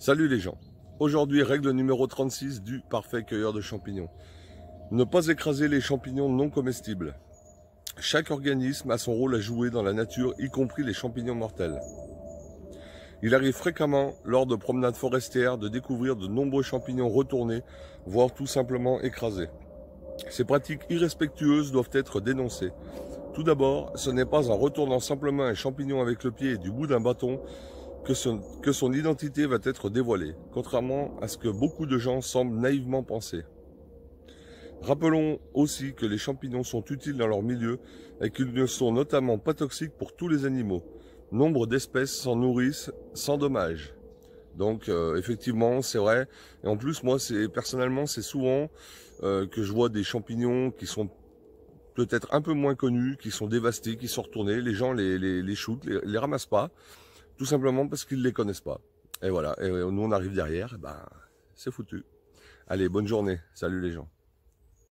Salut les gens. Aujourd'hui, règle numéro 36 du parfait cueilleur de champignons. Ne pas écraser les champignons non comestibles. Chaque organisme a son rôle à jouer dans la nature, y compris les champignons mortels. Il arrive fréquemment, lors de promenades forestières, de découvrir de nombreux champignons retournés, voire tout simplement écrasés. Ces pratiques irrespectueuses doivent être dénoncées. Tout d'abord, ce n'est pas en retournant simplement un champignon avec le pied et du bout d'un bâton que son, que son identité va être dévoilée, contrairement à ce que beaucoup de gens semblent naïvement penser. Rappelons aussi que les champignons sont utiles dans leur milieu et qu'ils ne sont notamment pas toxiques pour tous les animaux. Nombre d'espèces s'en nourrissent sans dommage. Donc euh, effectivement, c'est vrai. Et en plus, moi, c'est personnellement, c'est souvent euh, que je vois des champignons qui sont peut-être un peu moins connus, qui sont dévastés, qui sont retournés. Les gens les, les, les shootent, les, les ramassent pas. Tout simplement parce qu'ils ne les connaissent pas. Et voilà, et euh, nous on arrive derrière, ben c'est foutu. Allez, bonne journée. Salut les gens.